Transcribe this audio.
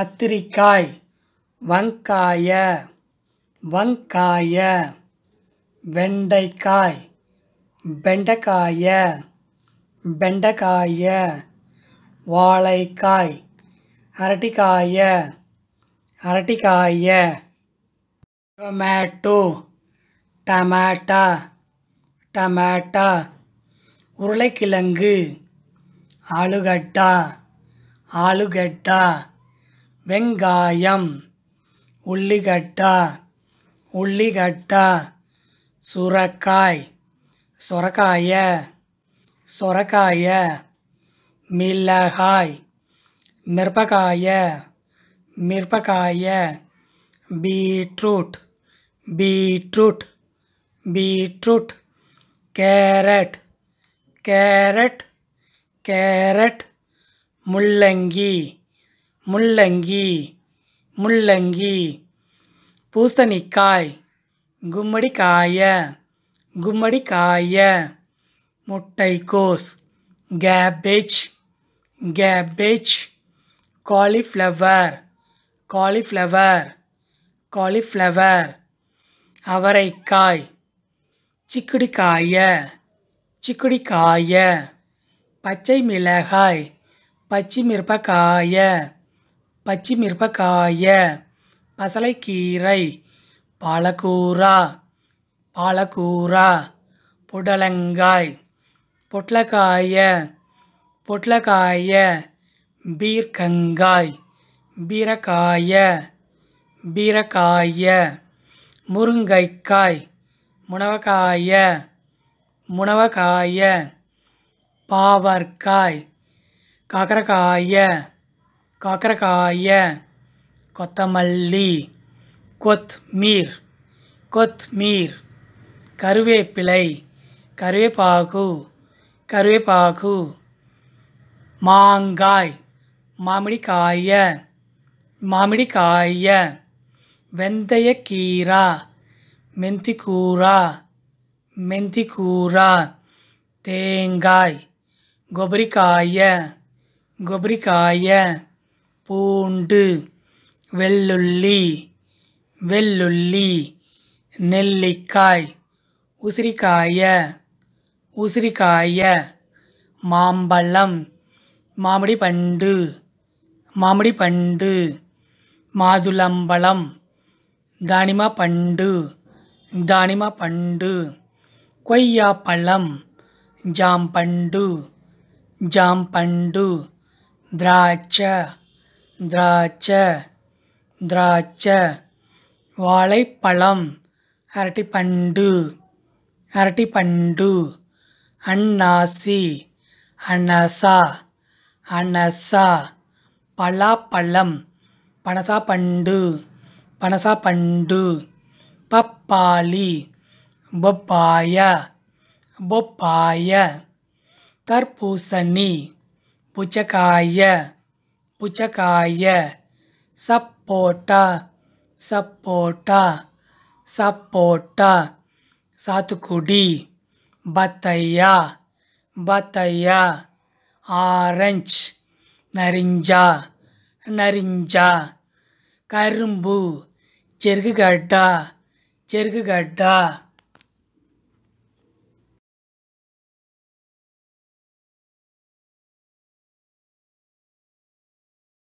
கத்திரிக்காய் வங்காய வங்காய வெண்டைக்காய் வெண்டைக்காய வெண்டைக்காய வாழைக்காய் அரட்டிக்காய அரட்டிக்காய டொமேட்டோ டமாட்டா டமாட்டா உருளைக்கிழங்கு ஆலுகட்டா ஆலுகட்டா வெங்காயம் உள்ளிகட்டா உள்ளிகட்டா சுரக்காய் சொரக்காய சொரக்காய மிளகாய் மிற்பகாய மிற்பகாய beetroot beetroot beetroot carrot carrot carrot முள்ளங்கி முள்ளங்கி முள்ளங்கி பூசணிக்காய் கும்மடிக்காய கும்மடிக்காய முட்டைக்கோஸ் cabbage cabbage cauliflower cauliflower cauliflower அவரைக்காய் சிக்குடிக்காய சிக்குடிக்காய பச்சை மிளகாய் பச்சை மிரப்பக்காய பச்சி மிரப்பக்காய பசலைக்கீரை பாலக்கூரா பாலக்கூரா புடலங்காய் பொட்லக்காய பொட்லக்காய பீர்க்கங்காய் பீரக்காய பீரக்காய முருங்கைக்காய் முனவக்காய முனவக்காய பாவற்காய் காக்கரக்காய కాకరకాయ కొత్తమల్లి కొత్మీర్ కొత్మీర్ కరివేపిలై కరివేపాకు కరివేపాకు మాంగాయ్ మామిడికాయ మామిడికాయ వెందయ కీర మెంతికూర మెంతికూర తేంగాయ్ కొబ్బరికాయ కొబ్బరికాయ பூண்டு வெள்ளுள்ளி வெள்ளுள்ளி நெல்லிக்காய் உசிரிக்காய உசிரிக்காய மாம்பழம் மாமிடி பண்டு மாமிடி பண்டு மாதுளம்பழம் தானிமா பண்டு தானிமா பண்டு கொய்யா பழம் ஜாம்பண்டு ஜாம்பண்டு திராட்சை திராட்சை திராட்சை வாழைப்பழம் அரட்டிப்பண்டு அரட்டிப்பண்டு அன்னாசி அனசா அனசா பலாப்பழம் பனசாப்பண்டு பனசாப்பண்டு பப்பாளி பொப்பாய பொப்பாய தர்பூசணி புச்சக்காய புச்சகாய சப்போட்டா சப்போட்டா சப்போட்டா சாத்துக்குடி பத்தையா பத்தையா ஆரஞ்ச் நரிஞ்சா நரிஞ்சா கரும்பு చెరుకుగడ్డ చెరుకుగడ్డ